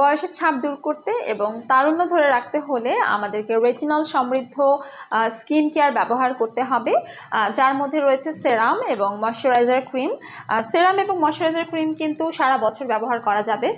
বয়সের ছাপ দূর করতে এবং তারুণ্য ধরে রাখতে হলে আমাদেরকে রেটিনল সমৃদ্ধ স্কিন কেয়ার ব্যবহার করতে হবে যার মধ্যে রয়েছে সেরাম এবং ময়শ্চারাইজার ক্রিম সেরাম এবং ময়শ্চারাইজার ক্রিম কিন্তু সারা বছর ব্যবহার করা যাবে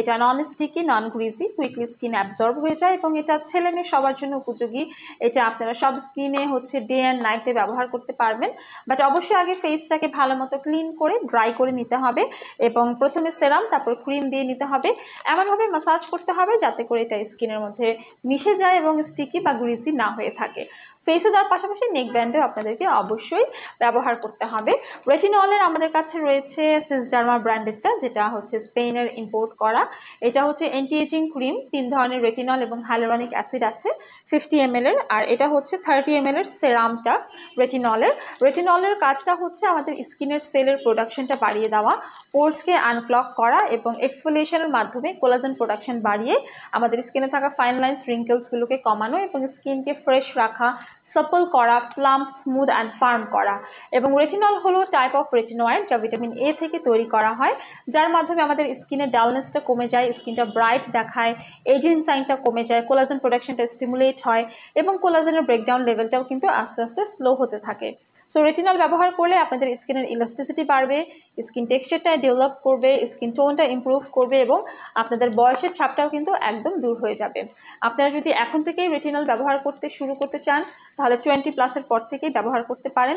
এটা non sticky non greasy quickly skin absorb হয়ে যায় এবং এটা ছেলে মেয়ে সবার জন্য উপযোগী এটা আপনারা সব স্কিনে হচ্ছে ডে অ্যান্ড নাইটে ব্যবহার করতে পারবেন বাট অবশ্যই আগে ফেসটাকে ভালো মতো ক্লিন করে ড্রাই করে নিতে হবে এবং প্রথমে সেরাম তারপর ক্রিম দিয়ে নিতে হবে এমন হবে মাসাজ করতে হবে যাতে করে এটা স্কিনের মধ্যে মিশে যায় এবং স্টিকি বা গ্রিসি না হয়ে থাকে ফেসে দেওয়ার পাশাপাশি নেক ব্যান্ডেও আপনাদেরকে অবশ্যই ব্যবহার করতে হবে রেটিনলের আমাদের কাছে রয়েছে সিসডার্মা ব্র্যান্ডেডটা যেটা হচ্ছে স্পেনের ইম্পোর্ট করা এটা হচ্ছে এজিং ক্রিম তিন ধরনের রেটিনল এবং হ্যালোরনিক অ্যাসিড আছে ফিফটি এম এর আর এটা হচ্ছে থার্টি এম এর সেরামটা রেটিনলের রেটিনলের কাজটা হচ্ছে আমাদের স্কিনের সেলের প্রোডাকশনটা বাড়িয়ে দেওয়া পোর্সকে আনক্লক করা এবং এক্সফোলিয়েশনের মাধ্যমে কোলাজেন প্রোডাকশন বাড়িয়ে আমাদের স্কিনে থাকা ফাইন লাইন্স রিঙ্কেলসগুলোকে কমানো এবং স্কিনকে ফ্রেশ রাখা সপল করা প্লাম্প স্মুথ অ্যান্ড ফার্ম করা এবং রেটিনল হলো টাইপ অফ রেটিনয়েড যা ভিটামিন এ থেকে তৈরি করা হয় যার মাধ্যমে আমাদের স্কিনের ডালনেসটা কমে যায় স্কিনটা ব্রাইট দেখায় এজিন সাইনটা কমে যায় কোলাজেন প্রোডাকশনটা স্টিমুলেট হয় এবং কোলাজেনের ব্রেকডাউন লেভেলটাও কিন্তু আস্তে আস্তে স্লো হতে থাকে সো রেটিনাল ব্যবহার করলে আপনাদের স্কিনের ইলাস্টিসিটি বাড়বে স্কিন টেক্সচারটা ডেভেলপ করবে স্কিন টোনটা ইম্প্রুভ করবে এবং আপনাদের বয়সের ছাপটাও কিন্তু একদম দূর হয়ে যাবে আপনারা যদি এখন থেকেই রেটিনাল ব্যবহার করতে শুরু করতে চান তাহলে টোয়েন্টি প্লাসের পর থেকেই ব্যবহার করতে পারেন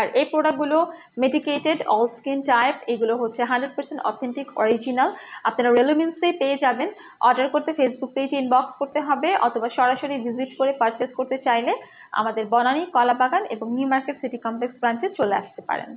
আর এই প্রোডাক্টগুলো মেডিকেটেড অল স্কিন টাইপ এগুলো হচ্ছে হান্ড্রেড পার্সেন্ট অথেন্টিক অরিজিনাল আপনারা রেলুমিন্সে পেয়ে যাবেন অর্ডার করতে ফেসবুক পেজে ইনবক্স করতে হবে অথবা সরাসরি ভিজিট করে পারচেস করতে চাইলে আমাদের বনানী কলাবাগান এবং নিউ মার্কেট সিটি কমপ্লেক্স ব্রাঞ্চে চলে আসতে পারেন